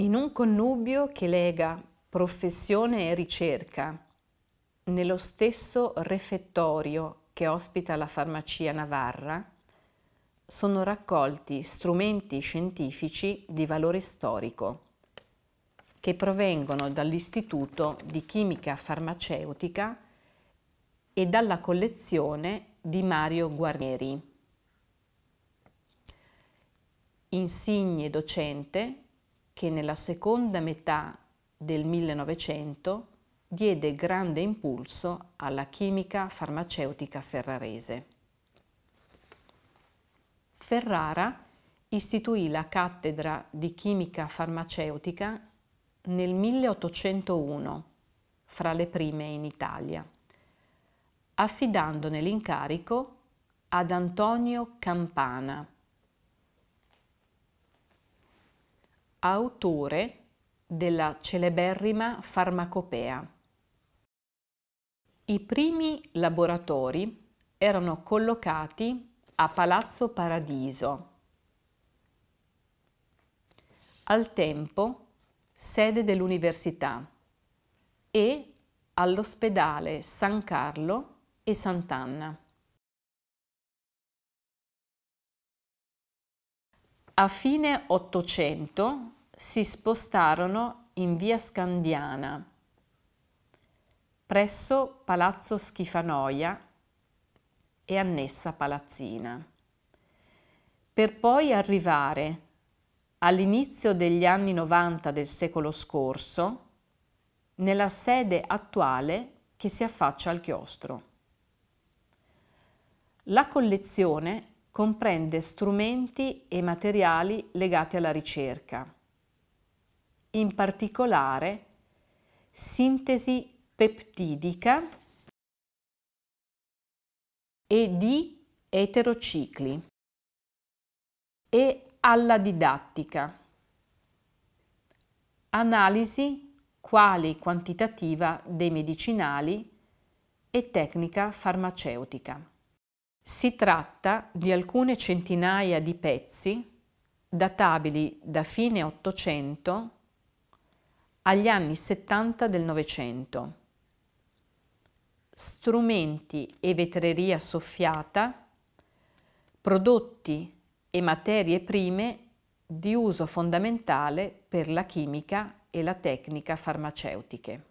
in un connubio che lega professione e ricerca nello stesso refettorio che ospita la farmacia Navarra, sono raccolti strumenti scientifici di valore storico che provengono dall'Istituto di Chimica Farmaceutica e dalla collezione di Mario Guarnieri. Insigne docente che nella seconda metà del 1900 diede grande impulso alla chimica farmaceutica ferrarese. Ferrara istituì la cattedra di chimica farmaceutica nel 1801, fra le prime in Italia, affidandone l'incarico ad Antonio Campana, autore della celeberrima farmacopea. I primi laboratori erano collocati a Palazzo Paradiso, al tempo sede dell'università, e all'ospedale San Carlo e Sant'Anna. A fine Ottocento si spostarono in via Scandiana, presso Palazzo Schifanoia e annessa palazzina, per poi arrivare all'inizio degli anni 90 del secolo scorso nella sede attuale che si affaccia al chiostro. La collezione comprende strumenti e materiali legati alla ricerca. In particolare, sintesi peptidica e di eterocicli e alla didattica. Analisi quali quantitativa dei medicinali e tecnica farmaceutica. Si tratta di alcune centinaia di pezzi databili da fine Ottocento agli anni 70 del Novecento. Strumenti e vetreria soffiata, prodotti e materie prime di uso fondamentale per la chimica e la tecnica farmaceutiche.